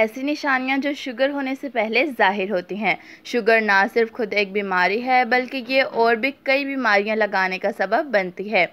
ऐसी निशानियां जो शुगर होने से पहले ज़ाहिर होती हैं शुगर ना सिर्फ खुद एक बीमारी है बल्कि ये और भी कई बीमारियां लगाने का सबब बनती है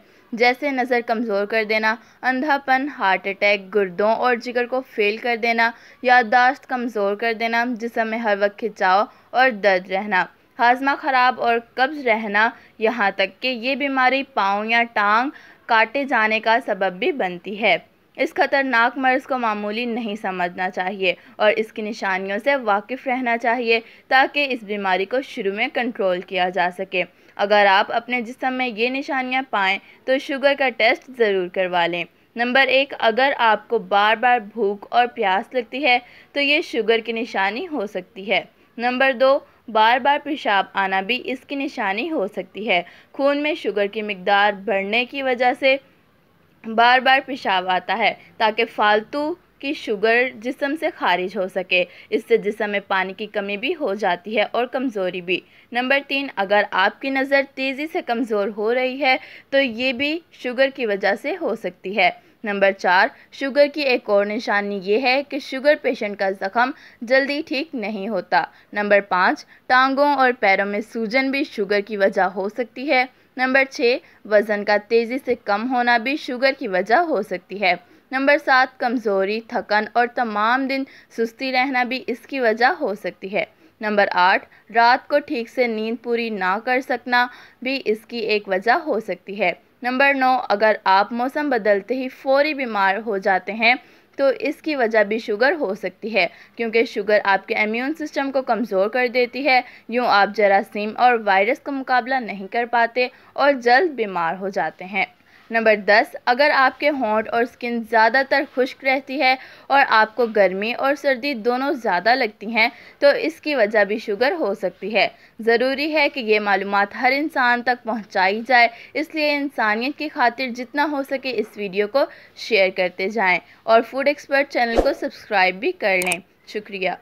जैसे नज़र कमज़ोर कर देना अंधापन हार्ट अटैक गुर्दों और जिगर को फेल कर देना याददाश्त कमज़ोर कर देना जिसम में हर वक्त खिंचाव और दर्द रहना हाजमा ख़राब और कब्ज़ रहना यहाँ तक कि ये बीमारी पाँव या टांग काटे जाने का सबब भी बनती है इस खतरनाक मर्ज़ को मामूली नहीं समझना चाहिए और इसकी निशानियों से वाकिफ़ रहना चाहिए ताकि इस बीमारी को शुरू में कंट्रोल किया जा सके अगर आप अपने जिसम में ये निशानियाँ पाएँ तो शुगर का टेस्ट ज़रूर करवा लें नंबर एक अगर आपको बार बार भूख और प्यास लगती है तो ये शुगर की निशानी हो सकती है नंबर दो बार बार पेशाब आना भी इसकी निशानी हो सकती है खून में शुगर की मकदार बढ़ने की वजह से बार बार पेशाब आता है ताकि फालतू की शुगर जिसम से खारिज हो सके इससे जिसम में पानी की कमी भी हो जाती है और कमज़ोरी भी नंबर तीन अगर आपकी नज़र तेज़ी से कमज़ोर हो रही है तो ये भी शुगर की वजह से हो सकती है नंबर चार शुगर की एक और निशानी ये है कि शुगर पेशेंट का जख्म जल्दी ठीक नहीं होता नंबर पाँच टांगों और पैरों में सूजन भी शुगर की वजह हो सकती है नंबर छः वज़न का तेज़ी से कम होना भी शुगर की वजह हो सकती है नंबर सात कमज़ोरी थकन और तमाम दिन सुस्ती रहना भी इसकी वजह हो सकती है नंबर आठ रात को ठीक से नींद पूरी ना कर सकना भी इसकी एक वजह हो सकती है नंबर नौ अगर आप मौसम बदलते ही फौरी बीमार हो जाते हैं तो इसकी वजह भी शुगर हो सकती है क्योंकि शुगर आपके इम्यून सिस्टम को कमज़ोर कर देती है यूँ आप जरासीम और वायरस का मुकाबला नहीं कर पाते और जल्द बीमार हो जाते हैं नंबर दस अगर आपके होंठ और स्किन ज़्यादातर खुश्क रहती है और आपको गर्मी और सर्दी दोनों ज़्यादा लगती हैं तो इसकी वजह भी शुगर हो सकती है ज़रूरी है कि ये मालूम हर इंसान तक पहुँचाई जाए इसलिए इंसानियत की खातिर जितना हो सके इस वीडियो को शेयर करते जाएँ और फूड एक्सपर्ट चैनल को सब्सक्राइब भी कर लें शुक्रिया